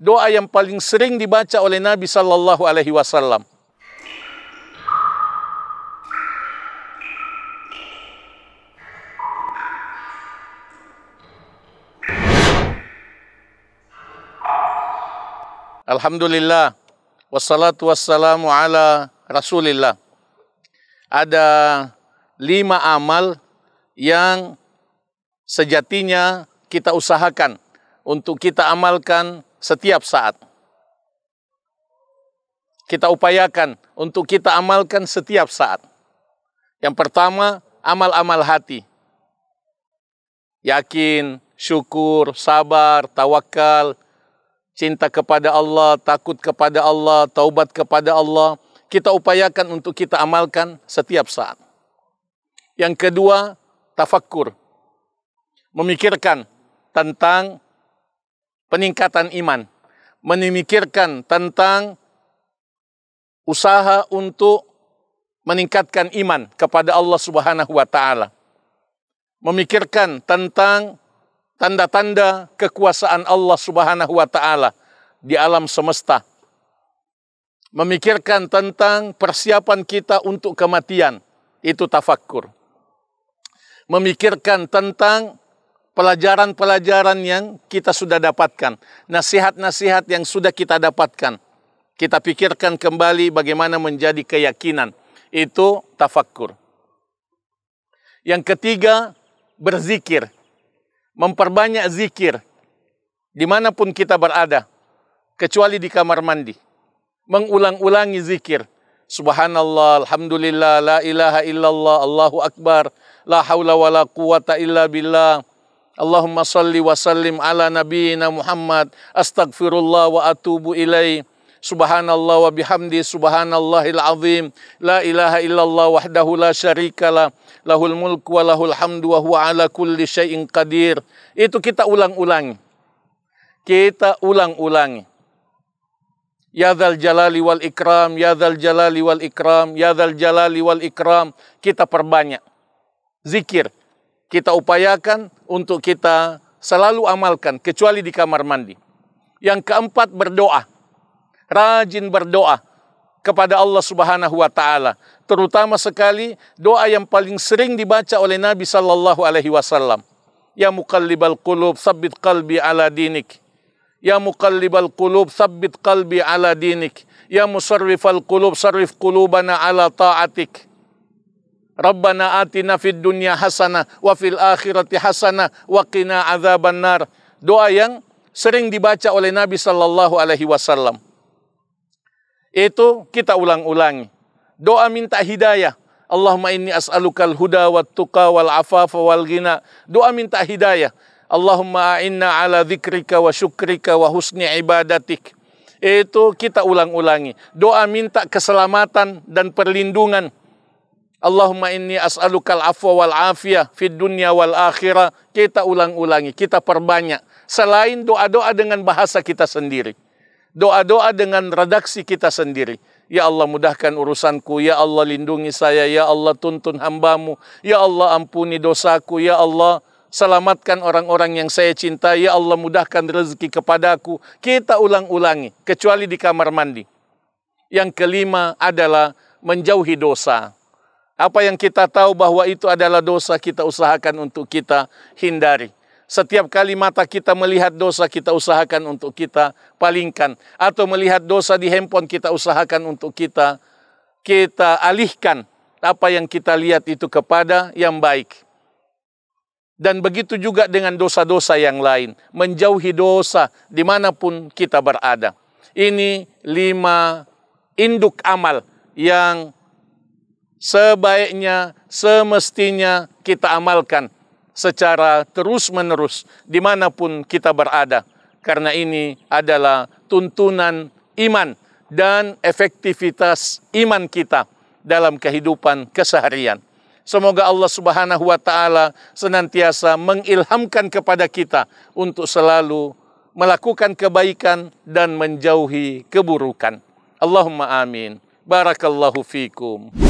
doa yang paling sering dibaca oleh Nabi Sallallahu Alaihi Wasallam. Alhamdulillah Wassalatu wassalamu ala rasulillah Ada lima amal yang sejatinya kita usahakan Untuk kita amalkan setiap saat. Kita upayakan untuk kita amalkan setiap saat. Yang pertama, amal-amal hati. Yakin, syukur, sabar, tawakal, cinta kepada Allah, takut kepada Allah, taubat kepada Allah. Kita upayakan untuk kita amalkan setiap saat. Yang kedua, tafakkur. Memikirkan tentang peningkatan iman, memikirkan tentang usaha untuk meningkatkan iman kepada Allah Subhanahu wa taala. Memikirkan tentang tanda-tanda kekuasaan Allah Subhanahu wa taala di alam semesta. Memikirkan tentang persiapan kita untuk kematian, itu tafakkur. Memikirkan tentang pelajaran-pelajaran yang kita sudah dapatkan, nasihat-nasihat yang sudah kita dapatkan. Kita pikirkan kembali bagaimana menjadi keyakinan. Itu tafakkur. Yang ketiga, berzikir. Memperbanyak zikir. Dimanapun kita berada. Kecuali di kamar mandi. Mengulang-ulangi zikir. Subhanallah, Alhamdulillah, La ilaha illallah, Allahu Akbar, La hawla wa la quwata illa billah, Allahumma salli wa sallim ala nabiyyina Muhammad. Astaghfirullah wa atubu ilaih. Subhanallah wa bihamdi subhanallahil azim. La ilaha illallah wahdahu la syarikalah. Lahul mulku wa lahul hamdu wa huwa ala kulli syai'in qadir. Itu kita ulang-ulangi. Kita ulang-ulangi. Ya dzal jalali wal ikram, ya dzal jalali wal ikram, ya dzal jalali wal ikram. Kita perbanyak zikir kita upayakan untuk kita selalu amalkan, kecuali di kamar mandi. Yang keempat, berdoa. Rajin berdoa kepada Allah Subhanahu wa taala, terutama sekali doa yang paling sering dibaca oleh Nabi sallallahu alaihi wasallam. Ya muqallibal qulub, sabbit qalbi ala dinik. Ya muqallibal qulub, sabbit qalbi ala dinik. Ya musarrifal qulub, sarrif qulubana ala ta'atik. Rabbana atina fid dunya hasana wa fil akhirati hasana wa qina azaban nar. Doa yang sering dibaca oleh Nabi sallallahu alaihi wasallam. Itu kita ulang-ulangi. Doa minta hidayah. Allahumma inni as'alukal huda wat tuqa wal afafa wal ghina. Doa minta hidayah. Allahumma inna ala dzikrika wa syukrika wa husni ibadatik. Itu kita ulang-ulangi. Doa minta keselamatan dan perlindungan Allahumma inni as'alukal afwa wal afiyah fid dunya wal akhirah. Kita ulang-ulangi, kita perbanyak. Selain doa-doa dengan bahasa kita sendiri. Doa-doa dengan redaksi kita sendiri. Ya Allah mudahkan urusanku, Ya Allah lindungi saya, Ya Allah tuntun hambamu, Ya Allah ampuni dosaku, Ya Allah selamatkan orang-orang yang saya cinta, Ya Allah mudahkan rezeki kepadaku. Kita ulang-ulangi, kecuali di kamar mandi. Yang kelima adalah menjauhi dosa apa yang kita tahu bahwa itu adalah dosa kita usahakan untuk kita hindari. Setiap kali mata kita melihat dosa kita usahakan untuk kita palingkan atau melihat dosa di handphone kita usahakan untuk kita kita alihkan apa yang kita lihat itu kepada yang baik. Dan begitu juga dengan dosa-dosa yang lain, menjauhi dosa dimanapun kita berada. Ini lima induk amal yang sebaiknya, semestinya kita amalkan secara terus-menerus dimanapun kita berada. Karena ini adalah tuntunan iman dan efektivitas iman kita dalam kehidupan keseharian. Semoga Allah Subhanahu wa taala senantiasa mengilhamkan kepada kita untuk selalu melakukan kebaikan dan menjauhi keburukan. Allahumma amin. Barakallahu fikum.